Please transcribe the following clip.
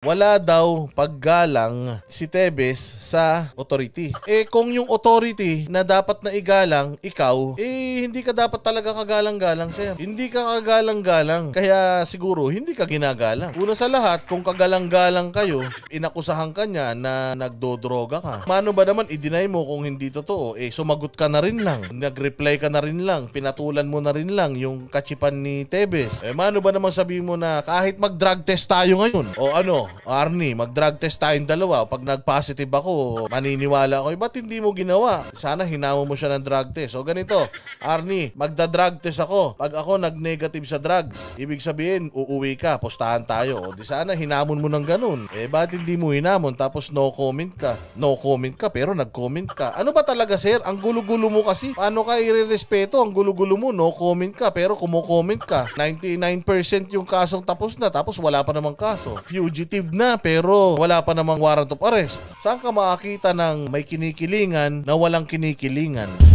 Wala daw paggalang si Tebes sa authority. Eh kung yung authority na dapat na igalang, ikaw, eh hindi ka dapat talaga kagalang-galang sir. Hindi ka kagalang-galang. Kaya siguro hindi ka ginagalang. Una sa lahat, kung kagalang-galang kayo, inakusahan ka niya na nagdodroga ka. Mano ba naman i-deny mo kung hindi totoo? Eh sumagot ka na rin lang. Nag-reply ka na rin lang. Pinatulan mo na rin lang yung kachipan ni Tebes. Eh mano ba naman sabihin mo na kahit mag-drug test tayo ngayon? O ano, Arnie, mag-drug test tayong dalawa. Pag nag-positive ako, maniniwala ako, eh, ba't hindi mo ginawa? Sana hinawa mo siya ng drug test. O ganito, Arnie, magda-drug test ako. Pag ako nag-negative sa drugs, ibig sabihin, uuwi ka, postahan tayo. O di sana hinamon mo ng ganun. Eh, ba't hindi mo hinamon? Tapos no comment ka. No comment ka, pero nag-comment ka. Ano ba talaga, sir? Ang gulo-gulo mo kasi. Paano ka irerespeto? Ang gulo-gulo mo, no comment ka, pero kumokomment ka. 99% yung kasong tapos na, tapos wala pa namang kaso. Fugitive active na pero wala pa namang warrant of arrest. Saan ka makakita ng may kinikilingan na walang kinikilingan?